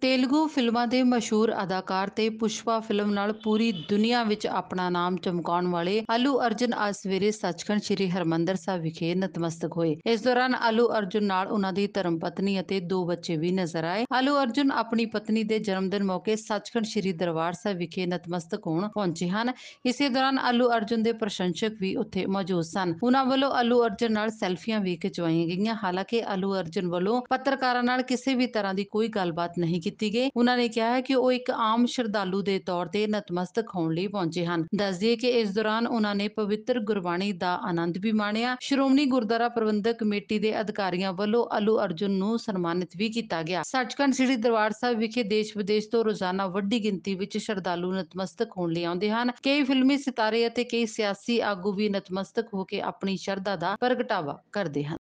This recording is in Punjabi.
ਤੇਲਗੂ ਫਿਲਮਾਂ ਦੇ ਮਸ਼ਹੂਰ ਅਦਾਕਾਰ ਤੇ ਪੁਸ਼ਪਾ ਫਿਲਮ ਨਾਲ ਪੂਰੀ ਦੁਨੀਆ ਵਿੱਚ ਆਪਣਾ ਨਾਮ ਚਮਕਾਉਣ ਵਾਲੇ ਅਲੂ ਅਰਜਨ ਅੱਜ ਸਵੇਰੇ ਸੱਚਖੰਡ ਸ੍ਰੀ ਹਰਮੰਦਰ ਸਾਹਿਬ ਵਿਖੇ ਨਤਮਸਤਕ ਹੋਏ ਇਸ ਦੌਰਾਨ ਅਲੂ ਅਰਜਨ ਨਾਲ ਉਹਨਾਂ ਦੀ ਧਰਮ ਪਤਨੀ ਅਤੇ ਦੋ ਬੱਚੇ ਵੀ ਨਜ਼ਰ ਆਏ ਅਲੂ ਅਰਜਨ ਆਪਣੀ ਪਤਨੀ ਦੇ ਜਨਮ ਦਿਨ ਮੌਕੇ ਸੱਚਖੰਡ ਸ੍ਰੀ ਦਰਬਾਰ ਸਾਹਿਬ ਵਿਖੇ ਨਤਮਸਤਕ ਹੋਣ ਪਹੁੰਚੇ ਹਨ ਇਸੇ ਦੌਰਾਨ ਅਲੂ ਅਰਜਨ ਦੇ ਪ੍ਰਸ਼ੰਸਕ ਵੀ ਉੱਥੇ ਮੌਜੂਦ ਸਨ ਉਹਨਾਂ ਵੱਲੋਂ ਅਲੂ ਅਰਜਨ ਨਾਲ ਸੈਲਫੀਆਂ ਵੀ ਖਿਚਵਾਈਆਂ ਗਈਆਂ ਹਾਲਾਂਕਿ ਅਲੂ ਅਰਜਨ ਵੱਲੋਂ ਪੱਤਰਕਾਰਾਂ ਨਾਲ ਕਿਸੇ ਵੀ ਤਰ੍ਹਾਂ ਦੀ ਕੋਈ ਗੱਲਬਾਤ ਨਹੀਂ ਕੀਤੀ ਗਈ ਉਹਨਾਂ ਨੇ ਕਿਹਾ ਹੈ ਕਿ ਉਹ ਇੱਕ ਆਮ ਸ਼ਰਧਾਲੂ ਦੇ ਤੌਰ ਤੇ ਨਤਮਸਤਕ ਹੋਣ ਲਈ ਪਹੁੰਚੇ ਹਨ ਦੱਸ ਦਈਏ ਕਿ ਇਸ ਦੌਰਾਨ ਉਹਨਾਂ ਨੇ ਪਵਿੱਤਰ ਗੁਰਬਾਣੀ ਦਾ ਆਨੰਦ ਵੀ ਮਾਣਿਆ ਸ਼੍ਰੋਮਣੀ ਗੁਰਦੁਆਰਾ ਪ੍ਰਬੰਧਕ ਕਮੇਟੀ ਦੇ ਅਧਿਕਾਰੀਆਂ ਵੱਲੋਂ ਅਲੂ ਅਰਜੁਨ ਨੂੰ ਸਨਮਾਨਿਤ ਵੀ ਕੀਤਾ ਗਿਆ ਸੱਚਖੰਡ ਸ੍ਰੀ ਦਰਬਾਰ ਸਾਹਿਬ ਵਿਖੇ ਦੇਸ਼ ਵਿਦੇਸ਼ ਤੋਂ ਰੋਜ਼ਾਨਾ ਵੱਡੀ ਗਿਣਤੀ ਵਿੱਚ ਸ਼ਰਧਾਲੂ ਨਤਮਸਤਕ ਹੋਣ ਲਈ ਆਉਂਦੇ ਹਨ ਕਈ ਫਿਲਮੀ ਸਿਤਾਰੇ ਅਤੇ ਕਈ ਸਿਆਸੀ ਆਗੂ ਵੀ ਨਤਮਸਤਕ ਹੋ ਕੇ ਆਪਣੀ ਸ਼ਰਧਾ ਦਾ ਪ੍ਰਗਟਾਵਾ ਕਰਦੇ ਹਨ